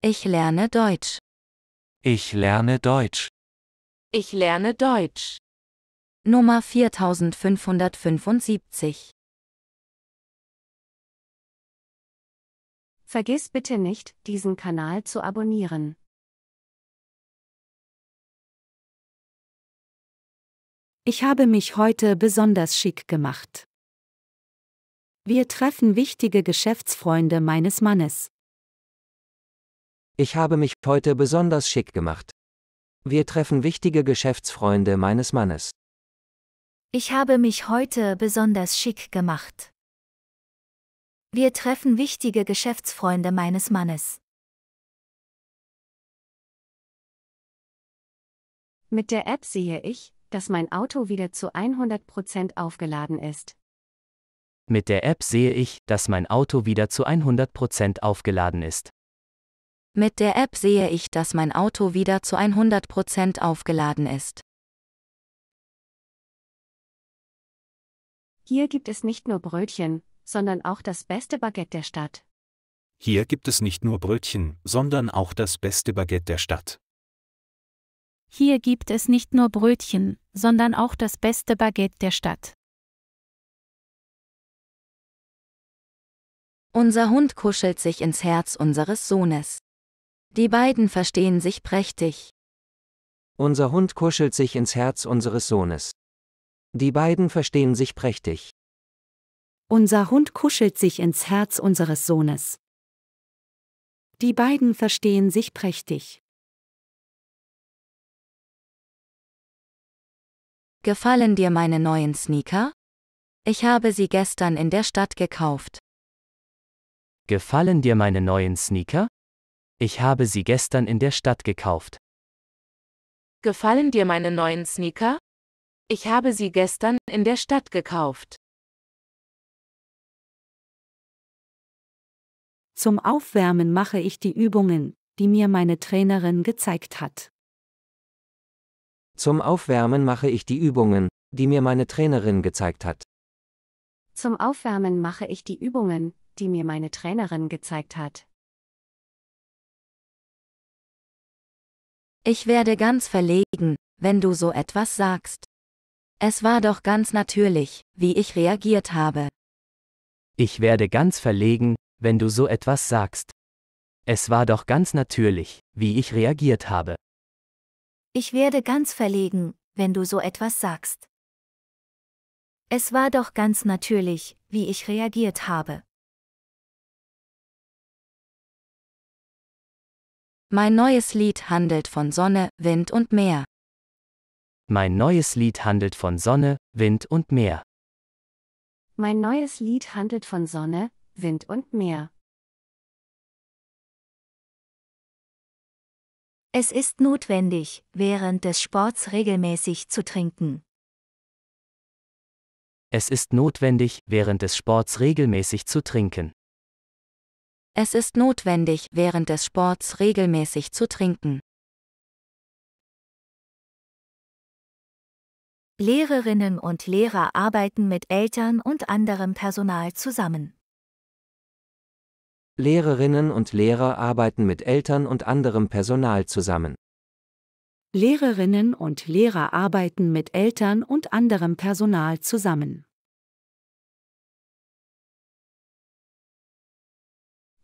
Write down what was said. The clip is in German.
Ich lerne Deutsch. Ich lerne Deutsch. Ich lerne Deutsch. Nummer 4575. Vergiss bitte nicht, diesen Kanal zu abonnieren. Ich habe mich heute besonders schick gemacht. Wir treffen wichtige Geschäftsfreunde meines Mannes. Ich habe mich heute besonders schick gemacht. Wir treffen wichtige Geschäftsfreunde meines Mannes. Ich habe mich heute besonders schick gemacht. Wir treffen wichtige Geschäftsfreunde meines Mannes. Mit der App sehe ich, dass mein Auto wieder zu 100% aufgeladen ist. Mit der App sehe ich, dass mein Auto wieder zu 100% aufgeladen ist. Mit der App sehe ich, dass mein Auto wieder zu 100% aufgeladen ist. Hier gibt es nicht nur Brötchen, sondern auch das beste Baguette der Stadt. Hier gibt es nicht nur Brötchen, sondern auch das beste Baguette der Stadt. Hier gibt es nicht nur Brötchen, sondern auch das beste Baguette der Stadt. Unser Hund kuschelt sich ins Herz unseres Sohnes. Die beiden verstehen sich prächtig. Unser Hund kuschelt sich ins Herz unseres Sohnes. Die beiden verstehen sich prächtig. Unser Hund kuschelt sich ins Herz unseres Sohnes. Die beiden verstehen sich prächtig. Gefallen dir meine neuen Sneaker? Ich habe sie gestern in der Stadt gekauft. Gefallen dir meine neuen Sneaker? Ich habe sie gestern in der Stadt gekauft. Gefallen dir meine neuen Sneaker? Ich habe sie gestern in der Stadt gekauft. Zum Aufwärmen mache ich die Übungen, die mir meine Trainerin gezeigt hat. Zum Aufwärmen mache ich die Übungen, die mir meine Trainerin gezeigt hat. Zum Aufwärmen mache ich die Übungen, die mir meine Trainerin gezeigt hat. Ich werde ganz verlegen, wenn du so etwas sagst. Es war doch ganz natürlich, wie ich reagiert habe. Ich werde ganz verlegen, wenn du so etwas sagst. Es war doch ganz natürlich, wie ich reagiert habe. Ich werde ganz verlegen, wenn du so etwas sagst. Es war doch ganz natürlich, wie ich reagiert habe. Mein neues Lied handelt von Sonne, Wind und Meer. Mein neues Lied handelt von Sonne, Wind und Meer. Mein neues Lied handelt von Sonne, Wind und Meer. Es ist notwendig, während des Sports regelmäßig zu trinken. Es ist notwendig, während des Sports regelmäßig zu trinken. Es ist notwendig, während des Sports regelmäßig zu trinken. Lehrerinnen und Lehrer arbeiten mit Eltern und anderem Personal zusammen. Lehrerinnen und Lehrer arbeiten mit Eltern und anderem Personal zusammen. Lehrerinnen und Lehrer arbeiten mit Eltern und anderem Personal zusammen.